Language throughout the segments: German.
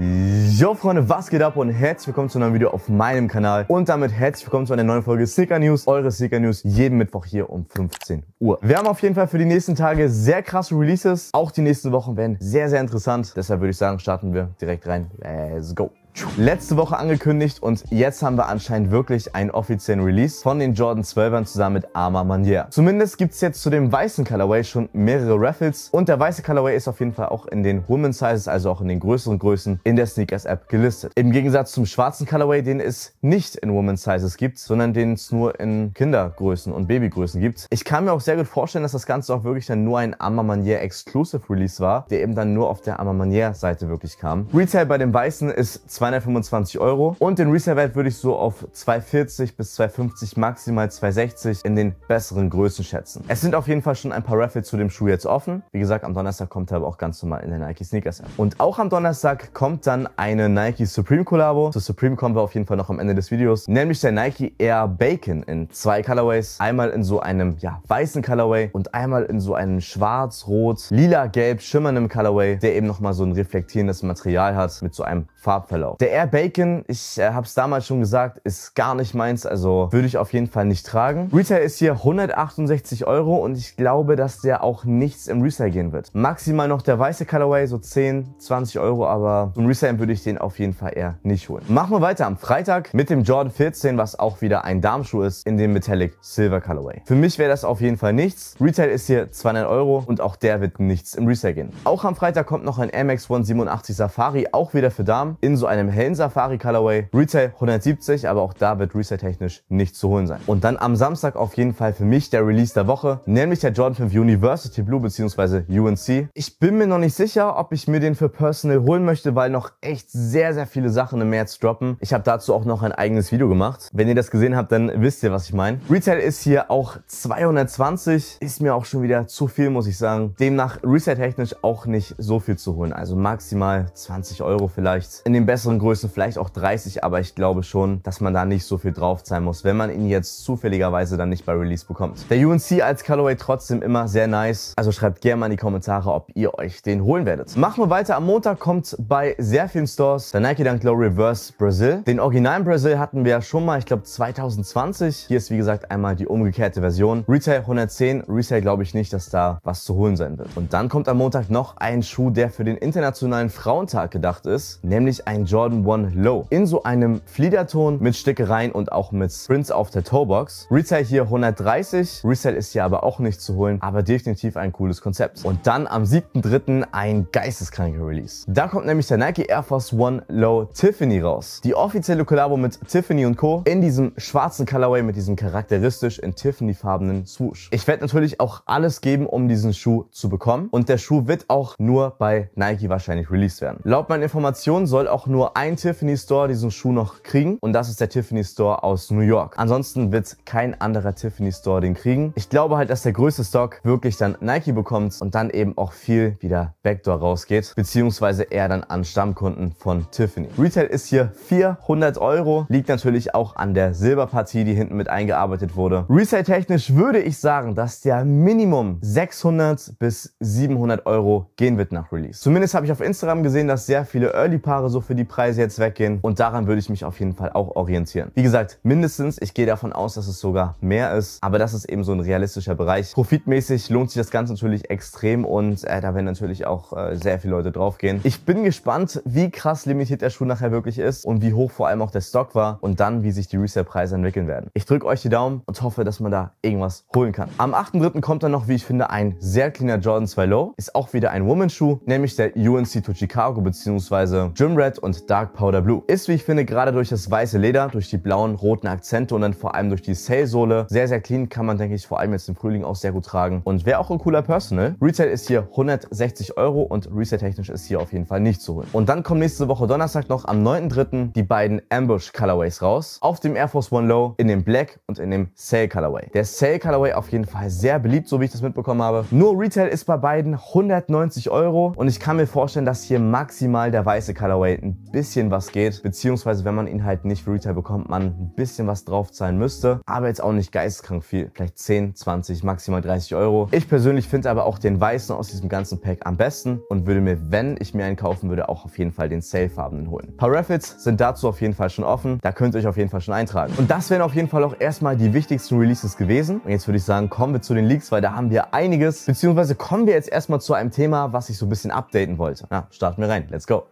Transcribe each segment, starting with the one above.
Jo Freunde, was geht ab und herzlich willkommen zu einem Video auf meinem Kanal und damit herzlich willkommen zu einer neuen Folge Sticker News, eure Sticker News, jeden Mittwoch hier um 15 Uhr. Wir haben auf jeden Fall für die nächsten Tage sehr krasse Releases, auch die nächsten Wochen werden sehr, sehr interessant, deshalb würde ich sagen, starten wir direkt rein, let's go. Letzte Woche angekündigt und jetzt haben wir anscheinend wirklich einen offiziellen Release von den Jordan 12ern zusammen mit Arma Manier. Zumindest gibt es jetzt zu dem weißen Colorway schon mehrere Raffles und der weiße Colorway ist auf jeden Fall auch in den Women's Sizes, also auch in den größeren Größen in der Sneakers App gelistet. Im Gegensatz zum schwarzen Colorway, den es nicht in Women's Sizes gibt, sondern den es nur in Kindergrößen und Babygrößen gibt. Ich kann mir auch sehr gut vorstellen, dass das Ganze auch wirklich dann nur ein Arma Manier Exclusive Release war, der eben dann nur auf der Arma Manier Seite wirklich kam. Retail bei dem weißen ist 20 225 Euro. Und den Resale-Wert würde ich so auf 240 bis 250, maximal 260 in den besseren Größen schätzen. Es sind auf jeden Fall schon ein paar Raffles zu dem Schuh jetzt offen. Wie gesagt, am Donnerstag kommt er aber auch ganz normal in der Nike Sneakers Und auch am Donnerstag kommt dann eine Nike Supreme Collabo. Zu Supreme kommen wir auf jeden Fall noch am Ende des Videos. Nämlich der Nike Air Bacon in zwei Colorways. Einmal in so einem ja, weißen Colorway und einmal in so einem schwarz, rot, lila, gelb schimmernden Colorway, der eben nochmal so ein reflektierendes Material hat mit so einem Farbverlauf. Urlaub. Der Air Bacon, ich äh, habe es damals schon gesagt, ist gar nicht meins, also würde ich auf jeden Fall nicht tragen. Retail ist hier 168 Euro und ich glaube, dass der auch nichts im Resale gehen wird. Maximal noch der weiße Colorway, so 10, 20 Euro, aber im Resale würde ich den auf jeden Fall eher nicht holen. Machen wir weiter am Freitag mit dem Jordan 14, was auch wieder ein Darmschuh ist, in dem Metallic Silver Colorway. Für mich wäre das auf jeden Fall nichts. Retail ist hier 200 Euro und auch der wird nichts im Resale gehen. Auch am Freitag kommt noch ein MX 187 Safari, auch wieder für Damen, in so einer einem hellen Safari Colorway, Retail 170, aber auch da wird Retail-technisch nicht zu holen sein. Und dann am Samstag auf jeden Fall für mich der Release der Woche, nämlich der Jordan 5 University Blue bzw. UNC. Ich bin mir noch nicht sicher, ob ich mir den für Personal holen möchte, weil noch echt sehr, sehr viele Sachen im März droppen. Ich habe dazu auch noch ein eigenes Video gemacht. Wenn ihr das gesehen habt, dann wisst ihr, was ich meine. Retail ist hier auch 220, ist mir auch schon wieder zu viel, muss ich sagen. Demnach Retail-technisch auch nicht so viel zu holen, also maximal 20 Euro vielleicht. In den besseren besseren Größen vielleicht auch 30, aber ich glaube schon, dass man da nicht so viel drauf zahlen muss, wenn man ihn jetzt zufälligerweise dann nicht bei Release bekommt. Der UNC als Colorway trotzdem immer sehr nice. Also schreibt gerne mal in die Kommentare, ob ihr euch den holen werdet. Machen wir weiter. Am Montag kommt bei sehr vielen Stores der Nike Dunk Low Reverse Brazil. Den originalen Brazil hatten wir ja schon mal, ich glaube 2020. Hier ist wie gesagt einmal die umgekehrte Version. Retail 110, Resale glaube ich nicht, dass da was zu holen sein wird. Und dann kommt am Montag noch ein Schuh, der für den internationalen Frauentag gedacht ist, nämlich ein Jordan Jordan 1 Low in so einem Fliederton mit Stickereien und auch mit Prints auf der Toebox. Retail hier 130, Resell ist hier aber auch nicht zu holen, aber definitiv ein cooles Konzept. Und dann am 7.3. ein geisteskranker Release. Da kommt nämlich der Nike Air Force One Low Tiffany raus. Die offizielle Kollabo mit Tiffany und Co. in diesem schwarzen Colorway mit diesem charakteristisch in Tiffany farbenen Swoosh. Ich werde natürlich auch alles geben, um diesen Schuh zu bekommen und der Schuh wird auch nur bei Nike wahrscheinlich released werden. Laut meinen Informationen soll auch nur nur Tiffany Store diesen Schuh noch kriegen und das ist der Tiffany Store aus New York. Ansonsten wird kein anderer Tiffany Store den kriegen. Ich glaube halt, dass der größte Stock wirklich dann Nike bekommt und dann eben auch viel wieder Backdoor rausgeht, beziehungsweise eher dann an Stammkunden von Tiffany. Retail ist hier 400 Euro, liegt natürlich auch an der Silberpartie, die hinten mit eingearbeitet wurde. Resale-technisch würde ich sagen, dass der Minimum 600 bis 700 Euro gehen wird nach Release. Zumindest habe ich auf Instagram gesehen, dass sehr viele Early-Paare so für die Preise Preise jetzt weggehen und daran würde ich mich auf jeden Fall auch orientieren. Wie gesagt, mindestens, ich gehe davon aus, dass es sogar mehr ist, aber das ist eben so ein realistischer Bereich. Profitmäßig lohnt sich das Ganze natürlich extrem und äh, da werden natürlich auch äh, sehr viele Leute draufgehen. Ich bin gespannt, wie krass limitiert der Schuh nachher wirklich ist und wie hoch vor allem auch der Stock war und dann, wie sich die Resale-Preise entwickeln werden. Ich drücke euch die Daumen und hoffe, dass man da irgendwas holen kann. Am 8.3. kommt dann noch, wie ich finde, ein sehr cleaner Jordan 2 Low. Ist auch wieder ein Woman-Schuh, nämlich der UNC to Chicago bzw. Jim Red und Dark Powder Blue. Ist, wie ich finde, gerade durch das weiße Leder, durch die blauen, roten Akzente und dann vor allem durch die Sale-Sohle sehr, sehr clean. Kann man, denke ich, vor allem jetzt im Frühling auch sehr gut tragen. Und wäre auch ein cooler Personal. Retail ist hier 160 Euro und Reset-technisch ist hier auf jeden Fall nicht zu holen. Und dann kommen nächste Woche Donnerstag noch am 9.3. die beiden Ambush Colorways raus. Auf dem Air Force One Low, in dem Black und in dem Sale Colorway. Der Sale Colorway auf jeden Fall sehr beliebt, so wie ich das mitbekommen habe. Nur Retail ist bei beiden 190 Euro und ich kann mir vorstellen, dass hier maximal der weiße Colorway ein bisschen bisschen was geht, beziehungsweise wenn man ihn halt nicht für Retail bekommt, man ein bisschen was drauf zahlen müsste, aber jetzt auch nicht geisteskrank viel, vielleicht 10, 20, maximal 30 Euro. Ich persönlich finde aber auch den weißen aus diesem ganzen Pack am besten und würde mir, wenn ich mir einen kaufen würde, auch auf jeden Fall den Sale-farbenen holen. Ein paar Raffles sind dazu auf jeden Fall schon offen, da könnt ihr euch auf jeden Fall schon eintragen. Und das wären auf jeden Fall auch erstmal die wichtigsten Releases gewesen. Und jetzt würde ich sagen, kommen wir zu den Leaks, weil da haben wir einiges, beziehungsweise kommen wir jetzt erstmal zu einem Thema, was ich so ein bisschen updaten wollte. Na, starten wir rein, let's go.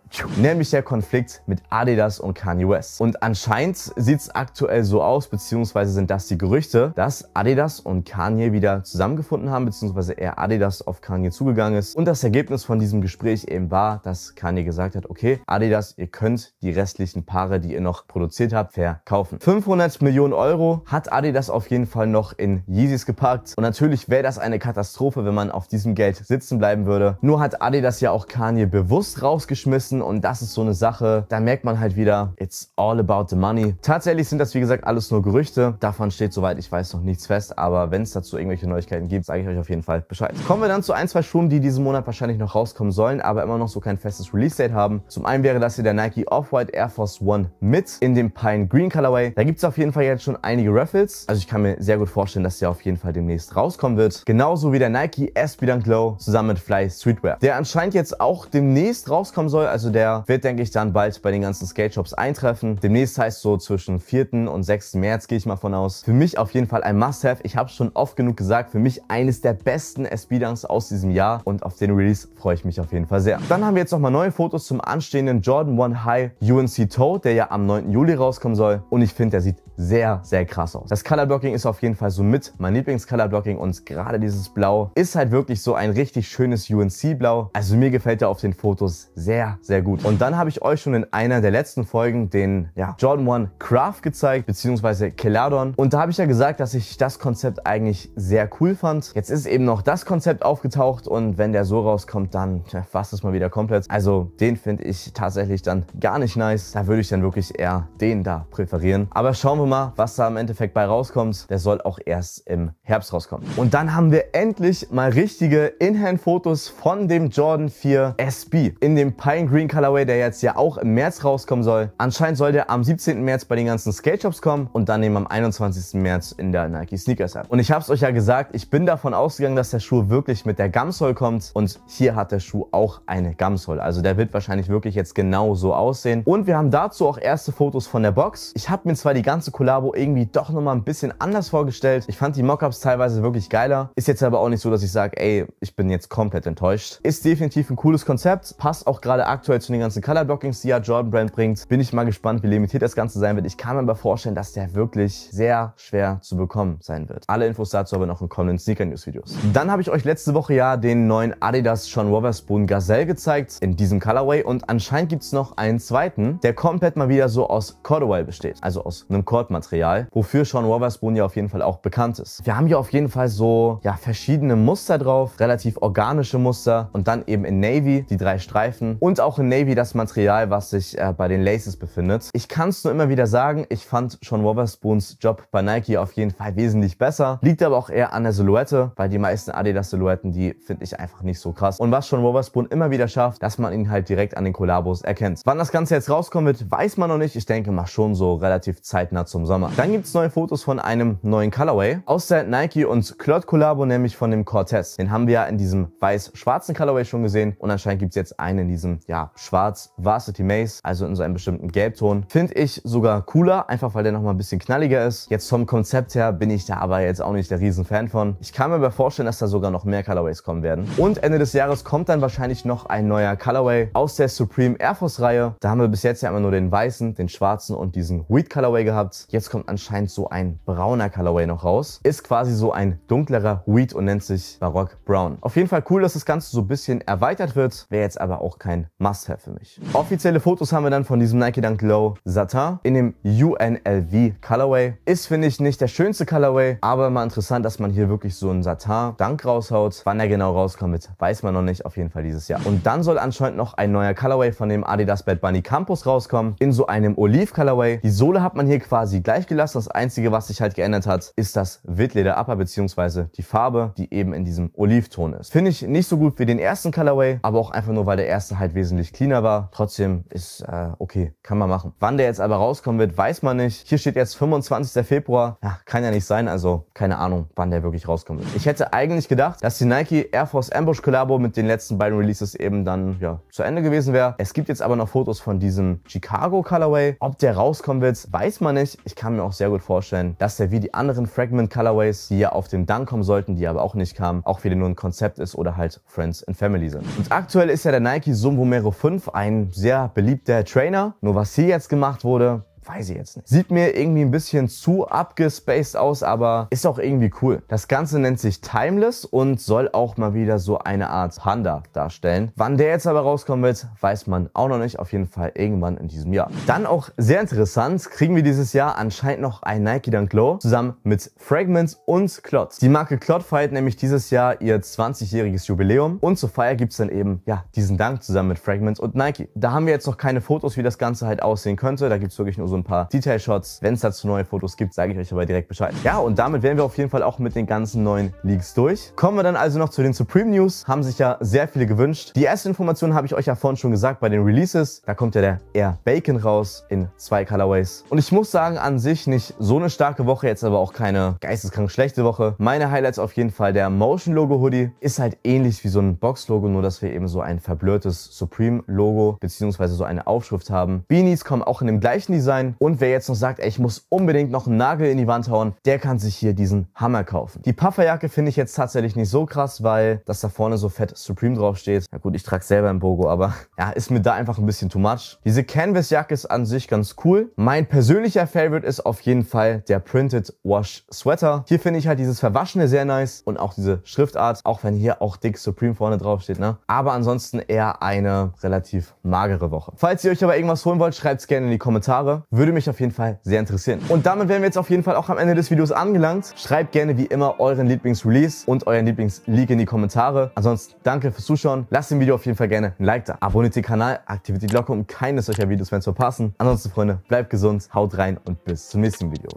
Nämlich der Konflikt geklickt mit Adidas und Kanye West. Und anscheinend sieht es aktuell so aus, beziehungsweise sind das die Gerüchte, dass Adidas und Kanye wieder zusammengefunden haben, beziehungsweise er Adidas auf Kanye zugegangen ist. Und das Ergebnis von diesem Gespräch eben war, dass Kanye gesagt hat, okay, Adidas, ihr könnt die restlichen Paare, die ihr noch produziert habt, verkaufen. 500 Millionen Euro hat Adidas auf jeden Fall noch in Yeezys gepackt. Und natürlich wäre das eine Katastrophe, wenn man auf diesem Geld sitzen bleiben würde. Nur hat Adidas ja auch Kanye bewusst rausgeschmissen und das ist so eine Sache, Sache. Da merkt man halt wieder, it's all about the money. Tatsächlich sind das, wie gesagt, alles nur Gerüchte. Davon steht, soweit ich weiß, noch nichts fest. Aber wenn es dazu irgendwelche Neuigkeiten gibt, sage ich euch auf jeden Fall Bescheid. Kommen wir dann zu ein, zwei Schuhen, die diesen Monat wahrscheinlich noch rauskommen sollen, aber immer noch so kein festes Release-Date haben. Zum einen wäre das hier der Nike Off-White Air Force One mit in dem Pine Green Colorway. Da gibt es auf jeden Fall jetzt schon einige Raffles. Also ich kann mir sehr gut vorstellen, dass der auf jeden Fall demnächst rauskommen wird. Genauso wie der Nike Speed Glow zusammen mit Fly Streetwear, der anscheinend jetzt auch demnächst rauskommen soll. Also der wird, denke ich, dann Jahren bald bei den ganzen Skate-Shops eintreffen. Demnächst heißt so zwischen 4. und 6. März gehe ich mal von aus. Für mich auf jeden Fall ein Must-Have. Ich habe es schon oft genug gesagt, für mich eines der besten SB-Dunks aus diesem Jahr und auf den Release freue ich mich auf jeden Fall sehr. Dann haben wir jetzt nochmal neue Fotos zum anstehenden Jordan 1 High UNC Toe, der ja am 9. Juli rauskommen soll und ich finde, der sieht sehr, sehr krass aus. Das Colorblocking ist auf jeden Fall so mit mein Lieblings-Colorblocking und gerade dieses Blau ist halt wirklich so ein richtig schönes UNC-Blau. Also mir gefällt er auf den Fotos sehr, sehr gut. Und dann habe ich euch euch schon in einer der letzten Folgen den ja, Jordan 1 Craft gezeigt, beziehungsweise Keladon. Und da habe ich ja gesagt, dass ich das Konzept eigentlich sehr cool fand. Jetzt ist eben noch das Konzept aufgetaucht und wenn der so rauskommt, dann ja, was es mal wieder komplett. Also den finde ich tatsächlich dann gar nicht nice. Da würde ich dann wirklich eher den da präferieren. Aber schauen wir mal, was da im Endeffekt bei rauskommt. Der soll auch erst im Herbst rauskommen. Und dann haben wir endlich mal richtige In-Hand-Fotos von dem Jordan 4 SB in dem Pine Green Colorway, der jetzt ja auch auch im März rauskommen soll. Anscheinend soll der am 17. März bei den ganzen Skate-Shops kommen und dann eben am 21. März in der Nike Sneakers App. Und ich habe es euch ja gesagt, ich bin davon ausgegangen, dass der Schuh wirklich mit der Gamsole kommt und hier hat der Schuh auch eine Gamsole. Also der wird wahrscheinlich wirklich jetzt genau so aussehen. Und wir haben dazu auch erste Fotos von der Box. Ich habe mir zwar die ganze Kollabo irgendwie doch nochmal ein bisschen anders vorgestellt. Ich fand die Mockups teilweise wirklich geiler. Ist jetzt aber auch nicht so, dass ich sage, ey, ich bin jetzt komplett enttäuscht. Ist definitiv ein cooles Konzept, passt auch gerade aktuell zu den ganzen Color Blockings Sia Jordan Brand bringt, bin ich mal gespannt, wie limitiert das Ganze sein wird. Ich kann mir aber vorstellen, dass der wirklich sehr schwer zu bekommen sein wird. Alle Infos dazu aber noch in kommenden Sneaker News Videos. Dann habe ich euch letzte Woche ja den neuen Adidas Sean Wotherspoon Gazelle gezeigt in diesem Colorway und anscheinend gibt es noch einen zweiten, der komplett mal wieder so aus Cordoway besteht, also aus einem Cordmaterial, wofür Sean Wotherspoon ja auf jeden Fall auch bekannt ist. Wir haben hier auf jeden Fall so ja verschiedene Muster drauf, relativ organische Muster und dann eben in Navy die drei Streifen und auch in Navy das Material, Teil, was sich äh, bei den Laces befindet. Ich kann es nur immer wieder sagen, ich fand Sean Wobberspoons Job bei Nike auf jeden Fall wesentlich besser. Liegt aber auch eher an der Silhouette, weil die meisten Adidas-Silhouetten, die finde ich einfach nicht so krass. Und was Sean Wobberspoon immer wieder schafft, dass man ihn halt direkt an den Kollabos erkennt. Wann das Ganze jetzt rauskommen wird, weiß man noch nicht. Ich denke mal schon so relativ zeitnah zum Sommer. Dann gibt's neue Fotos von einem neuen Colorway aus der Nike und Claude Collabo, nämlich von dem Cortez. Den haben wir ja in diesem weiß-schwarzen Colorway schon gesehen und anscheinend gibt's jetzt einen in diesem, ja, schwarz-varsity City Maze, also in so einem bestimmten Gelbton. Finde ich sogar cooler, einfach weil der nochmal ein bisschen knalliger ist. Jetzt vom Konzept her bin ich da aber jetzt auch nicht der Riesenfan von. Ich kann mir aber vorstellen, dass da sogar noch mehr Colorways kommen werden. Und Ende des Jahres kommt dann wahrscheinlich noch ein neuer Colorway aus der Supreme Air Force Reihe. Da haben wir bis jetzt ja immer nur den weißen, den schwarzen und diesen Wheat Colorway gehabt. Jetzt kommt anscheinend so ein brauner Colorway noch raus. Ist quasi so ein dunklerer Wheat und nennt sich Baroque Brown. Auf jeden Fall cool, dass das Ganze so ein bisschen erweitert wird. Wäre jetzt aber auch kein Must-Have für mich. Offiziell Offizielle Fotos haben wir dann von diesem Nike Dunk Low Satin in dem UNLV Colorway. Ist, finde ich, nicht der schönste Colorway, aber mal interessant, dass man hier wirklich so einen Satin Dunk raushaut. Wann er genau rauskommt, weiß man noch nicht, auf jeden Fall dieses Jahr. Und dann soll anscheinend noch ein neuer Colorway von dem Adidas Bad Bunny Campus rauskommen, in so einem Olive Colorway. Die Sohle hat man hier quasi gleich gelassen. Das Einzige, was sich halt geändert hat, ist das Wildleder Upper, beziehungsweise die Farbe, die eben in diesem Olivton ist. Finde ich nicht so gut wie den ersten Colorway, aber auch einfach nur, weil der erste halt wesentlich cleaner war. Trotzdem trotzdem ist äh, okay, kann man machen. Wann der jetzt aber rauskommen wird, weiß man nicht. Hier steht jetzt 25. Februar. Ja, kann ja nicht sein, also keine Ahnung, wann der wirklich rauskommen wird. Ich hätte eigentlich gedacht, dass die Nike Air Force Ambush Collabo mit den letzten beiden Releases eben dann ja, zu Ende gewesen wäre. Es gibt jetzt aber noch Fotos von diesem Chicago Colorway. Ob der rauskommen wird, weiß man nicht. Ich kann mir auch sehr gut vorstellen, dass der wie die anderen Fragment Colorways, die ja auf dem Dunk kommen sollten, die aber auch nicht kamen, auch wieder nur ein Konzept ist oder halt Friends and Family sind. Und aktuell ist ja der Nike Mero 5 ein sehr sehr beliebter Trainer. Nur was hier jetzt gemacht wurde, Weiß ich jetzt nicht. Sieht mir irgendwie ein bisschen zu abgespaced aus, aber ist auch irgendwie cool. Das Ganze nennt sich Timeless und soll auch mal wieder so eine Art Panda darstellen. Wann der jetzt aber rauskommen wird, weiß man auch noch nicht. Auf jeden Fall irgendwann in diesem Jahr. Dann auch sehr interessant, kriegen wir dieses Jahr anscheinend noch ein Nike Dunk Low zusammen mit Fragments und Klotz. Die Marke Klotz feiert nämlich dieses Jahr ihr 20-jähriges Jubiläum und zur Feier gibt's dann eben ja diesen Dank zusammen mit Fragments und Nike. Da haben wir jetzt noch keine Fotos, wie das Ganze halt aussehen könnte. Da gibt's wirklich nur so so ein paar Detail-Shots. Wenn es dazu neue Fotos gibt, sage ich euch aber direkt Bescheid. Ja, und damit wären wir auf jeden Fall auch mit den ganzen neuen Leaks durch. Kommen wir dann also noch zu den Supreme News. Haben sich ja sehr viele gewünscht. Die erste Information habe ich euch ja vorhin schon gesagt bei den Releases. Da kommt ja der Air Bacon raus in zwei Colorways. Und ich muss sagen, an sich nicht so eine starke Woche, jetzt aber auch keine geisteskrank schlechte Woche. Meine Highlights auf jeden Fall der Motion Logo Hoodie. Ist halt ähnlich wie so ein Box Logo, nur dass wir eben so ein verblöhrtes Supreme Logo beziehungsweise so eine Aufschrift haben. Beanies kommen auch in dem gleichen Design sein. Und wer jetzt noch sagt, ey, ich muss unbedingt noch einen Nagel in die Wand hauen, der kann sich hier diesen Hammer kaufen. Die Pufferjacke finde ich jetzt tatsächlich nicht so krass, weil das da vorne so fett Supreme draufsteht. Na gut, ich trage selber ein Bogo, aber ja, ist mir da einfach ein bisschen too much. Diese Canvas-Jacke ist an sich ganz cool. Mein persönlicher Favorite ist auf jeden Fall der Printed Wash Sweater. Hier finde ich halt dieses Verwaschene sehr nice und auch diese Schriftart, auch wenn hier auch dick Supreme vorne draufsteht, ne? Aber ansonsten eher eine relativ magere Woche. Falls ihr euch aber irgendwas holen wollt, schreibt es gerne in die Kommentare. Würde mich auf jeden Fall sehr interessieren. Und damit wären wir jetzt auf jeden Fall auch am Ende des Videos angelangt. Schreibt gerne wie immer euren Lieblingsrelease und euren Lieblingsleak in die Kommentare. Ansonsten danke fürs Zuschauen. Lasst dem Video auf jeden Fall gerne ein Like da. Abonniert den Kanal, aktiviert die Glocke, um keines solcher Videos mehr zu verpassen. Ansonsten, Freunde, bleibt gesund, haut rein und bis zum nächsten Video.